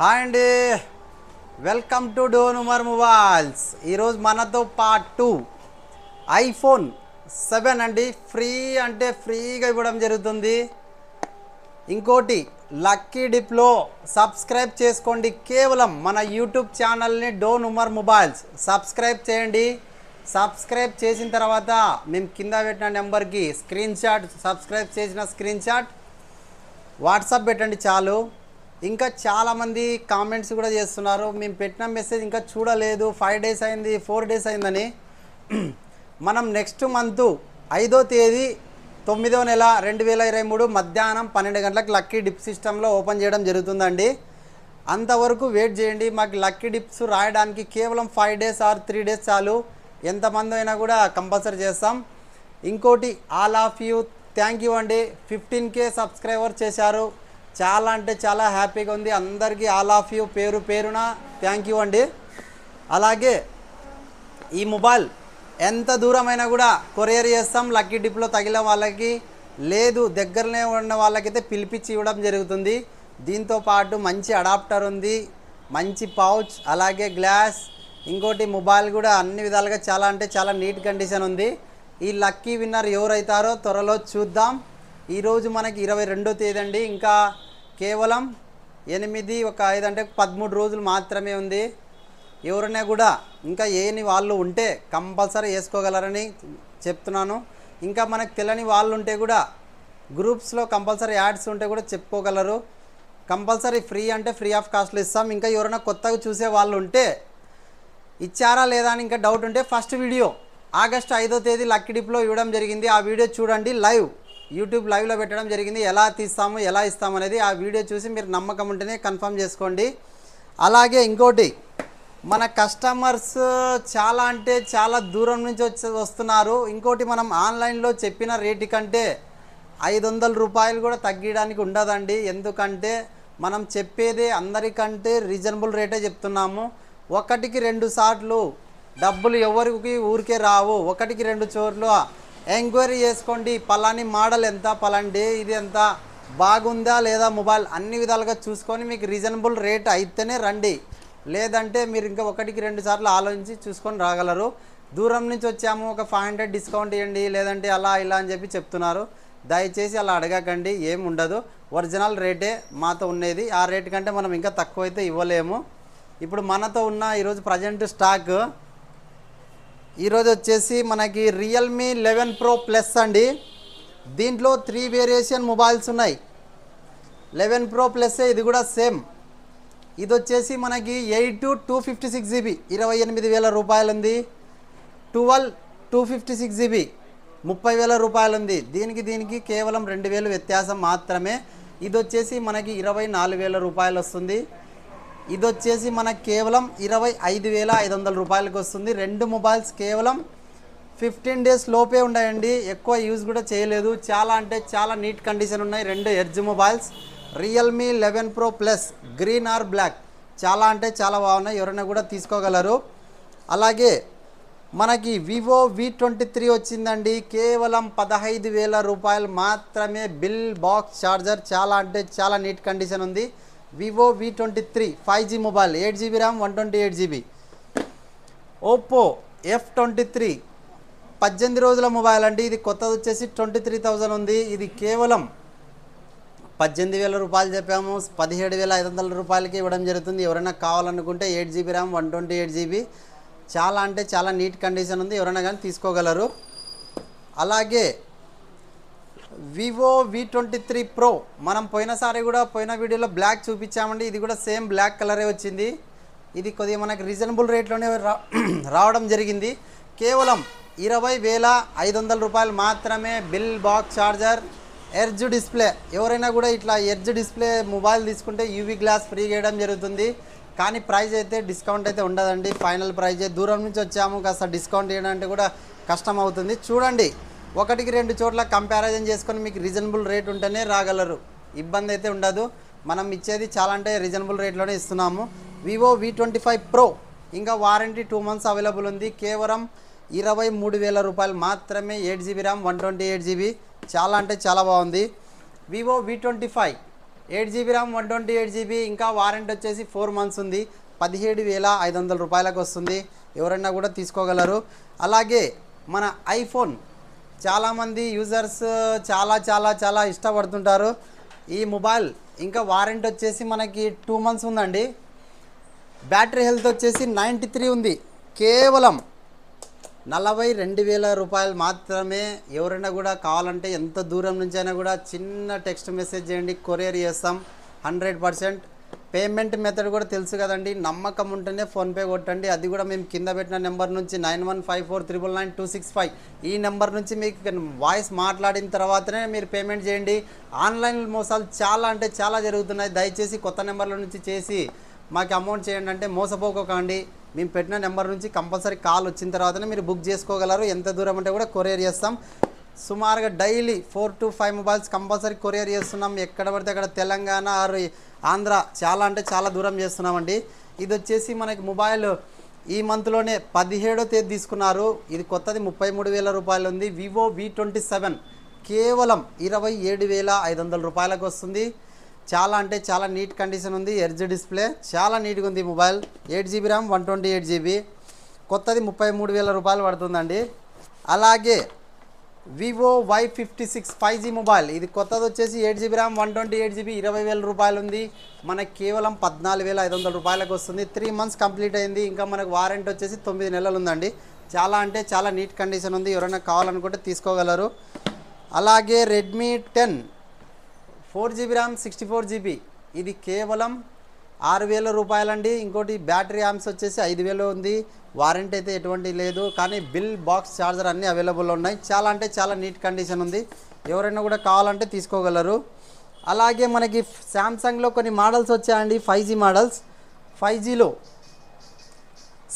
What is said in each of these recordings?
hi అండి welcome to Don Umar mobiles ఈరోజు మనతో పార్ట్ టూ ఐఫోన్ సెవెన్ అండి ఫ్రీ అంటే ఫ్రీగా ఇవ్వడం జరుగుతుంది ఇంకోటి లక్కీ డిప్లో సబ్స్క్రైబ్ చేసుకోండి కేవలం మన యూట్యూబ్ ఛానల్ని డోన్ ఉమర్ మొబైల్స్ సబ్స్క్రైబ్ చేయండి సబ్స్క్రైబ్ చేసిన తర్వాత మేము కింద పెట్టిన నెంబర్కి స్క్రీన్ షాట్ సబ్స్క్రైబ్ చేసిన స్క్రీన్ షాట్ వాట్సాప్ పెట్టండి చాలు ఇంకా చాలామంది కామెంట్స్ కూడా చేస్తున్నారు మేము పెట్టిన మెసేజ్ ఇంకా చూడలేదు ఫైవ్ డేస్ అయింది ఫోర్ డేస్ అయిందని మనం నెక్స్ట్ మంత్ ఐదో తేదీ తొమ్మిదో నెల రెండు వేల ఇరవై మూడు మధ్యాహ్నం పన్నెండు గంటలకు లక్కీ డిప్ సిస్టంలో ఓపెన్ చేయడం జరుగుతుందండి అంతవరకు వెయిట్ చేయండి మాకు లక్కీ డిప్స్ రాయడానికి కేవలం five days or three days చాలు ఎంతమంది అయినా కూడా కంపల్సరీ చేస్తాం ఇంకోటి all of you thank you అండి ఫిఫ్టీన్ కే సబ్స్క్రైబర్ చేశారు చాలా అంటే చాలా హ్యాపీగా ఉంది అందరికీ ఆల్ ఆఫ్ యూ పేరు పేరున థ్యాంక్ యూ అండి అలాగే ఈ మొబైల్ ఎంత దూరమైనా కూడా కొరియర్ చేస్తాం లక్కీ డిప్లో తగిలిన వాళ్ళకి లేదు దగ్గరనే ఉన్న వాళ్ళకైతే పిలిపించి ఇవ్వడం జరుగుతుంది దీంతో పాటు మంచి అడాప్టర్ ఉంది మంచి పౌచ్ అలాగే గ్లాస్ ఇంకోటి మొబైల్ కూడా అన్ని విధాలుగా చాలా అంటే చాలా నీట్ కండిషన్ ఉంది ఈ లక్కీ విన్నర్ ఎవరైతారో త్వరలో చూద్దాం ఈరోజు మనకి ఇరవై రెండో తేదీ అండి ఇంకా కేవలం ఎనిమిది ఒక ఐదు అంటే పదమూడు రోజులు మాత్రమే ఉంది ఎవరైనా కూడా ఇంకా ఏని వాళ్ళు ఉంటే కంపల్సరీ వేసుకోగలరని చెప్తున్నాను ఇంకా మనకు తెలియని వాళ్ళు ఉంటే కూడా గ్రూప్స్లో కంపల్సరీ యాడ్స్ ఉంటే కూడా చెప్పుకోగలరు కంపల్సరీ ఫ్రీ అంటే ఫ్రీ ఆఫ్ కాస్ట్లో ఇస్తాం ఇంకా ఎవరైనా కొత్తగా చూసే వాళ్ళు ఉంటే ఇచ్చారా లేదా అని ఇంకా డౌట్ ఉంటే ఫస్ట్ వీడియో ఆగస్టు ఐదో తేదీ లక్కీ డిప్లో ఇవ్వడం జరిగింది ఆ వీడియో చూడండి లైవ్ యూట్యూబ్ లైవ్లో పెట్టడం జరిగింది ఎలా తీస్తాము ఎలా ఇస్తాము అనేది ఆ వీడియో చూసి మీరు నమ్మకం ఉంటేనే కన్ఫర్మ్ చేసుకోండి అలాగే ఇంకోటి మన కస్టమర్స్ చాలా అంటే చాలా దూరం నుంచి వచ్చి వస్తున్నారు ఇంకోటి మనం ఆన్లైన్లో చెప్పిన రేటు కంటే ఐదు వందల రూపాయలు కూడా తగ్గడానికి ఉండదండి ఎందుకంటే మనం చెప్పేది అందరికంటే రీజనబుల్ రేటే చెప్తున్నాము ఒకటికి రెండు సార్లు డబ్బులు ఎవరికి ఊరికే రావు ఒకటికి రెండు చోట్ల ఎంక్వైరీ చేసుకోండి పలాని మోడల్ ఎంత పలాని డే ఇది ఎంత బాగుందా లేదా మొబైల్ అన్ని విధాలుగా చూసుకొని మీకు రీజనబుల్ రేట్ అయితేనే రండి లేదంటే మీరు ఇంకా ఒకటికి రెండు సార్లు ఆలోచించి చూసుకొని రాగలరు దూరం నుంచి వచ్చాము ఒక ఫైవ్ హండ్రెడ్ డిస్కౌంట్ ఇవ్వండి లేదంటే అలా ఇలా అని చెప్పి చెప్తున్నారు దయచేసి అలా అడగకండి ఏం ఉండదు ఒరిజినల్ రేటే మాతో ఉండేది ఆ రేట్ కంటే మనం ఇంకా తక్కువ అయితే ఇవ్వలేము ఇప్పుడు మనతో ఉన్న ఈరోజు ప్రజెంట్ స్టాక్ ఈరోజు వచ్చేసి మనకి రియల్మీ లెవెన్ ప్రో ప్లస్ అండి దీంట్లో త్రీ వేరియేషన్ మొబైల్స్ ఉన్నాయి లెవెన్ ప్రో ప్లస్ ఇది కూడా సేమ్ ఇది వచ్చేసి మనకి eight two fifty six GB ఇరవై ఎనిమిది వేల రూపాయలు ఉంది twelve two fifty six GB ముప్పై వేల రూపాయలు ఉంది దీనికి దీనికి కేవలం రెండు వేలు వ్యత్యాసం మాత్రమే ఇది వచ్చేసి మనకి ఇరవై నాలుగు వేల రూపాయలు వస్తుంది ఇది వచ్చేసి మనకు కేవలం ఇరవై ఐదు వేల ఐదు వందల రూపాయలకి వస్తుంది రెండు మొబైల్స్ కేవలం ఫిఫ్టీన్ డేస్ లోపే ఉన్నాయండి ఎక్కువ యూజ్ కూడా చేయలేదు చాలా అంటే చాలా నీట్ కండిషన్ ఉన్నాయి రెండు edge mobiles Realme eleven pro plus green or black చాలా అంటే చాలా బాగున్నాయి ఎవరైనా కూడా తీసుకోగలరు అలాగే మనకి వివో వి ట్వంటీ త్రీ వచ్చిందండి కేవలం పదహైదు వేల రూపాయలు మాత్రమే బిల్ బాక్స్ ఛార్జర్ చాలా అంటే చాలా నీట్ కండిషన్ ఉంది Vivo V twenty three five G mobile eight GB RAM one twenty eight GB Oppo F twenty three పద్దెనిమిది రోజుల మొబైల్ అండి ఇది కొత్తది వచ్చేసి ట్వంటీ త్రీ థౌజండ్ ఉంది ఇది కేవలం పద్దెనిమిది వేల రూపాయలు చెప్పాము పదిహేడు వేల ఐదు వందల రూపాయలకి ఇవ్వడం జరుగుతుంది ఎవరైనా కావాలనుకుంటే eight GB RAM one twenty eight GB చాలా అంటే చాలా నీట్ కండిషన్ ఉంది ఎవరైనా కానీ తీసుకోగలరు అలాగే Vivo V twenty three pro మనం పోయినసారి కూడా పోయిన వీడియోలో బ్లాక్ చూపించామండి ఇది కూడా సేమ్ బ్లాక్ కలరే వచ్చింది ఇది కొద్దిగా మనకు రీజనబుల్ రేట్లోనే రావడం జరిగింది కేవలం ఇరవై వేల ఐదు వందల రూపాయలు మాత్రమే bill box charger edge display ఎవరైనా కూడా ఇట్లా ఎర్జ్ డిస్ప్లే మొబైల్ తీసుకుంటే యూవీ గ్లాస్ ఫ్రీ చేయడం జరుగుతుంది కానీ ప్రైజ్ అయితే డిస్కౌంట్ అయితే ఉండదండి ఫైనల్ ప్రైజే దూరం నుంచి వచ్చాము కాస్త డిస్కౌంట్ చేయడం అంటే కూడా కష్టం అవుతుంది చూడండి ఒకటికి రెండు చోట్ల కంపారిజన్ చేసుకొని మీకు రీజనబుల్ రేట్ ఉంటేనే రాగలరు ఇబ్బంది అయితే ఉండదు మనం ఇచ్చేది చాలా అంటే రీజనబుల్ రేట్లోనే ఇస్తున్నాము Vivo V twenty five pro ఇంకా వారంటీ టూ మంత్స్ అవైలబుల్ ఉంది కేవలం ఇరవై మూడు వేల రూపాయలు మాత్రమే eight GB RAM one twenty eight GB చాలా అంటే చాలా బాగుంది Vivo V twenty five eight GB RAM one twenty eight GB ఇంకా వారంటీ వచ్చేసి ఫోర్ మంత్స్ ఉంది పదిహేడు వేల ఐదు వందల రూపాయలకు వస్తుంది ఎవరైనా కూడా తీసుకోగలరు అలాగే మన ఐఫోన్ చాలామంది యూజర్స్ చాలా చాలా చాలా ఇష్టపడుతుంటారు ఈ మొబైల్ ఇంకా వారంటీ వచ్చేసి మనకి టూ మంత్స్ ఉందండి బ్యాటరీ హెల్త్ వచ్చేసి నైంటీ త్రీ ఉంది కేవలం నలభై రెండు వేల రూపాయలు మాత్రమే ఎవరైనా కూడా కావాలంటే ఎంత దూరం నుంచైనా కూడా చిన్న టెక్స్ట్ మెసేజ్ చేయండి కొరియర్ చేస్తాం హండ్రెడ్ పర్సెంట్ పేమెంట్ మెథడ్ కూడా తెలుసు కదండి నమ్మకం ఉంటేనే ఫోన్పే కొట్టండి అది కూడా మేము కింద పెట్టిన నెంబర్ నుంచి nine one five four triple nine two six five ఈ నెంబర్ నుంచి మీకు వాయిస్ మాట్లాడిన తర్వాతనే మీరు పేమెంట్ చేయండి ఆన్లైన్ మోసాలు చాలా అంటే చాలా జరుగుతున్నాయి దయచేసి కొత్త నెంబర్ల నుంచి చేసి మాకు అమౌంట్ చేయండి అంటే మోసపోకోకండి మేము పెట్టిన నెంబర్ నుంచి కంపల్సరీ కాల్ వచ్చిన తర్వాతనే మీరు బుక్ చేసుకోగలరు ఎంత దూరం అంటే కూడా కొరియర్ చేస్తాం సుమారుగా daily four to five mobiles compulsory courier చేస్తున్నాం ఎక్కడ పడితే అక్కడ తెలంగాణ ఆరు ఆంధ్ర చాలా అంటే చాలా దూరం చేస్తున్నామండి ఇది వచ్చేసి మనకి మొబైల్ ఈ మంత్లోనే పదిహేడో తేదీ తీసుకున్నారు ఇది కొత్తది ముప్పై మూడు వేల రూపాయలు ఉంది వివో వి ట్వంటీ సెవెన్ కేవలం ఇరవై ఏడు వేల ఐదు వందల రూపాయలకు వస్తుంది చాలా అంటే చాలా నీట్ కండిషన్ ఉంది ఎర్జ్ డిస్ప్లే చాలా నీట్గా ఉంది mobile eight GB RAM one twenty eight GB కొత్తది ముప్పై మూడు వేల రూపాయలు పడుతుందండి అలాగే Vivo Y fifty six five G mobile ఇది కొత్తది వచ్చేసి eight GB RAM one twenty eight GB ఇరవై వేల రూపాయలు ఉంది మనకి కేవలం పద్నాలుగు వేల ఐదు వందల రూపాయలకు వస్తుంది త్రీ మంత్స్ కంప్లీట్ అయింది ఇంకా మనకు వారంటీ వచ్చేసి తొమ్మిది నెలలు ఉందండి చాలా అంటే చాలా నీట్ కండిషన్ ఉంది ఎవరైనా కావాలనుకుంటే తీసుకోగలరు అలాగే Redmi ten four GB RAM sixty four GB ఇది కేవలం ఆరు వేల రూపాయలండి ఇంకోటి బ్యాటరీ ఆమ్స్ వచ్చేసి ఐదు వేలు ఉంది వారంటీ అయితే ఎటువంటి లేదు కానీ బిల్ బాక్స్ ఛార్జర్ అన్నీ అవైలబుల్ ఉన్నాయి చాలా అంటే చాలా నీట్ కండిషన్ ఉంది ఎవరైనా కూడా కావాలంటే తీసుకోగలరు అలాగే మనకి శాంసంగ్లో కొన్ని మోడల్స్ వచ్చాయండి ఫైవ్ జీ మోడల్స్ ఫైవ్ జీలో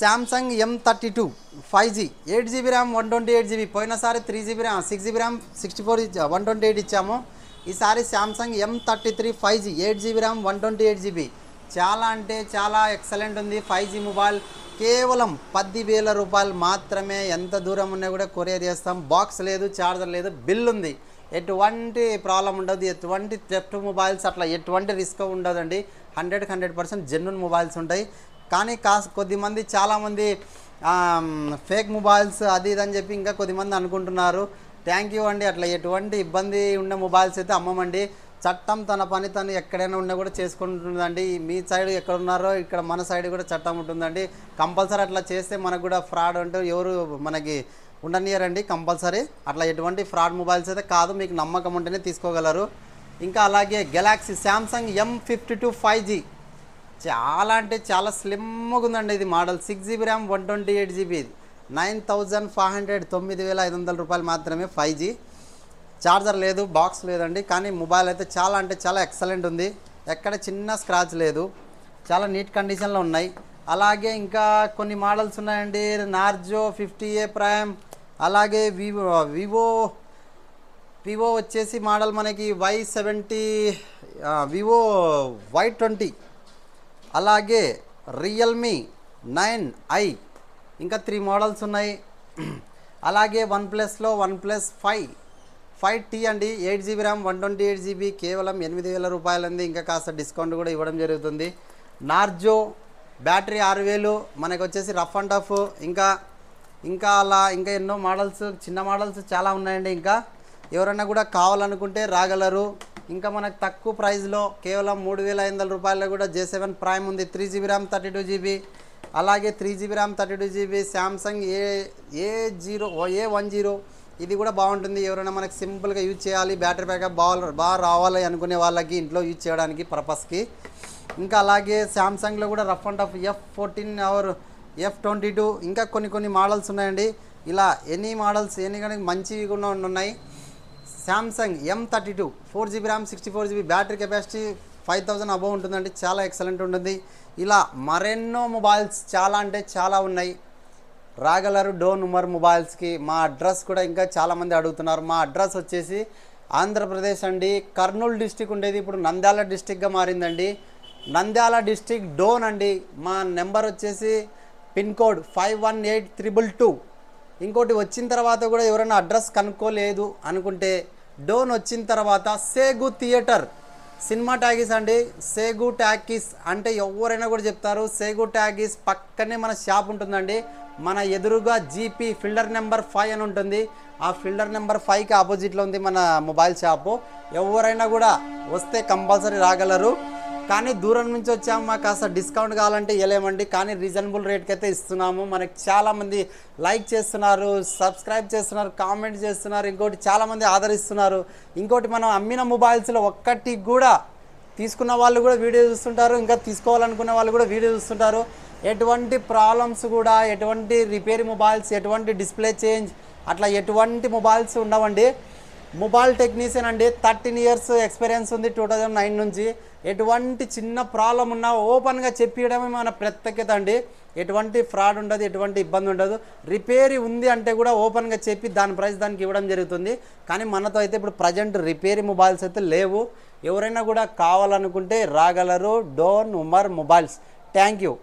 Samsung M thirty two five G eight GB RAM one twenty eight GB పోయినసారి three GB RAM six GB RAM sixty four one twenty eight ఇచ్చాము ఈసారి Samsung M thirty three five G eight GB RAM one twenty eight GB చాలా అంటే చాలా excellent ఉంది five G mobile కేవలం పది వేల రూపాయలు మాత్రమే ఎంత దూరం ఉన్నా కూడా కొరియర్ చేస్తాం బాక్స్ లేదు చార్జర్ లేదు బిల్ ఉంది ఎటువంటి ప్రాబ్లం ఉండదు ఎటువంటి థెఫ్ట్ మొబైల్స్ అట్లా ఎటువంటి రిస్క్ ఉండదండి హండ్రెడ్కి హండ్రెడ్ పర్సెంట్ జెన్యున్ మొబైల్స్ ఉంటాయి కానీ కా కొద్దిమంది చాలామంది ఫేక్ మొబైల్స్ అది ఇదని చెప్పి ఇంకా కొద్దిమంది అనుకుంటున్నారు థ్యాంక్ యూ అండి అట్లా ఎటువంటి ఇబ్బంది ఉన్న మొబైల్స్ అయితే అమ్మమండి చట్టం తన పని తను ఎక్కడైనా ఉన్నా కూడా చేసుకుంటుందండి మీ సైడ్ ఎక్కడ ఉన్నారో ఇక్కడ మన సైడ్ కూడా చట్టం ఉంటుందండి కంపల్సరీ అట్లా చేస్తే మనకు కూడా ఫ్రాడ్ అంటే ఎవరు మనకి ఉండనియరండి కంపల్సరీ అట్లా ఎటువంటి ఫ్రాడ్ మొబైల్స్ అయితే కాదు మీకు నమ్మకం ఉంటేనే తీసుకోగలరు ఇంకా అలాగే Galaxy Samsung M fifty two five G చాలా అంటే చాలా స్లిమ్గా ఉందండి ఇది model six GB RAM one twenty eight GB nine thousand five hundred తొమ్మిది వేల ఐదు వందల రూపాయలు మాత్రమే ఫైవ్ జీ చార్జర్ లేదు బాక్స్ లేదండి కానీ మొబైల్ అయితే చాలా అంటే చాలా ఎక్సలెంట్ ఉంది ఎక్కడ చిన్న స్క్రాచ్ లేదు చాలా నీట్ కండిషన్లో ఉన్నాయి అలాగే ఇంకా కొన్ని మోడల్స్ ఉన్నాయండి నార్జో ఫిఫ్టీ ఏ ప్రైమ్ అలాగే వివో వివో వివో వచ్చేసి మోడల్ మనకి Y seventy Vivo Y twenty అలాగే రియల్మీ నైన్ ఐ ఇంకా త్రీ మోడల్స్ ఉన్నాయి అలాగే వన్ ప్లస్లో one plus five five T అండి eight GB RAM one twenty eight GB కేవలం ఎనిమిది వేల రూపాయలంది ఇంకా కాస్త డిస్కౌంట్ కూడా ఇవ్వడం జరుగుతుంది నార్జో బ్యాటరీ ఆరు వేలు మనకు వచ్చేసి రఫ్ అండ్ టఫ్ ఇంకా ఇంకా అలా ఇంకా ఎన్నో మోడల్స్ చిన్న మోడల్స్ చాలా ఉన్నాయండి ఇంకా ఎవరన్నా కూడా కావాలనుకుంటే రాగలరు ఇంకా మనకు తక్కువ ప్రైస్లో కేవలం మూడు వేల ఐదు వందల రూపాయల్లో కూడా జే సెవెన్ ప్రైమ్ ఉంది three GB RAM thirty two GB అలాగే three GB RAM thirty two GB Samsung A A zero A one zero ఇది కూడా బాగుంటుంది ఎవరైనా మనకి సింపుల్గా యూజ్ చేయాలి బ్యాటరీ బ్యాకప్ బాగా బాగా రావాలి అనుకునే వాళ్ళకి ఇంట్లో యూజ్ చేయడానికి పర్పస్కి ఇంకా అలాగే శాంసంగ్లో కూడా rough and tough F fourteen or F twenty two ఇంకా కొన్ని కొన్ని మోడల్స్ ఉన్నాయండి ఇలా ఎనీ మోడల్స్ ఎన్ని కానీ మంచివి కూడా ఉన్నాయి Samsung M thirty two four GB RAM sixty four GB battery capacity five thousand above ఉంటుందండి చాలా ఎక్సలెంట్ ఉంటుంది ఇలా మరెన్నో మొబైల్స్ చాలా అంటే చాలా ఉన్నాయి రాగలరు డో ఉమర్ మొబైల్స్కి మా అడ్రస్ కూడా ఇంకా చాలామంది అడుగుతున్నారు మా అడ్రస్ వచ్చేసి ఆంధ్రప్రదేశ్ అండి కర్నూలు డిస్టిక్ ఉండేది ఇప్పుడు నంద్యాల డిస్టిక్గా మారిందండి నంద్యాల డిస్టిక్ డోన్ అండి మా నెంబర్ వచ్చేసి pin code five one eight triple two ఇంకోటి వచ్చిన తర్వాత కూడా ఎవరైనా అడ్రస్ కనుక్కోలేదు అనుకుంటే డోన్ వచ్చిన తర్వాత సేగు థియేటర్ సినిమా ట్యాగీస్ అండి సేగు ట్యాగీస్ అంటే ఎవరైనా కూడా చెప్తారు సేగు ట్యాగీస్ పక్కనే మన షాప్ ఉంటుందండి మన ఎదురుగా జీపీ ఫిల్డర్ నెంబర్ ఫైవ్ అని ఉంటుంది ఆ ఫిల్డర్ నెంబర్ ఫైవ్కి ఆపోజిట్లో ఉంది మన మొబైల్ షాపు ఎవరైనా కూడా వస్తే కంపల్సరీ రాగలరు కానీ దూరం నుంచి వచ్చాము మాకు కాస్త డిస్కౌంట్ కావాలంటే వెళ్ళేమండి కానీ రీజనబుల్ రేట్కి అయితే ఇస్తున్నాము మనకి చాలామంది లైక్ చేస్తున్నారు సబ్స్క్రైబ్ చేస్తున్నారు కామెంట్ చేస్తున్నారు ఇంకోటి చాలామంది ఆదరిస్తున్నారు ఇంకోటి మనం అమ్మిన మొబైల్స్లో ఒక్కటి కూడా తీసుకున్న వాళ్ళు కూడా వీడియో చూస్తుంటారు ఇంకా తీసుకోవాలనుకున్న వాళ్ళు కూడా వీడియో చూస్తుంటారు ఎటువంటి ప్రాబ్లమ్స్ కూడా ఎటువంటి రిపేర్ మొబైల్స్ ఎటువంటి డిస్ప్లే చేంజ్ అట్లా ఎటువంటి మొబైల్స్ ఉండవండి మొబైల్ టెక్నీషియన్ అండి థర్టీన్ ఇయర్స్ ఎక్స్పీరియన్స్ ఉంది టూ థౌజండ్ నైన్ నుంచి ఎటువంటి చిన్న ప్రాబ్లం ఉన్నా ఓపెన్గా చెప్పడమే మన ప్రత్యేకత అండి ఎటువంటి ఫ్రాడ్ ఉండదు ఎటువంటి ఇబ్బంది ఉండదు రిపేర్ ఉంది అంటే కూడా ఓపెన్గా చెప్పి దాని ప్రైస్ దానికి ఇవ్వడం జరుగుతుంది కానీ మనతో అయితే ఇప్పుడు ప్రజెంట్ రిపేర్ మొబైల్స్ అయితే లేవు ఎవరైనా కూడా కావాలనుకుంటే రాగలరు Dhone Umar mobiles thank you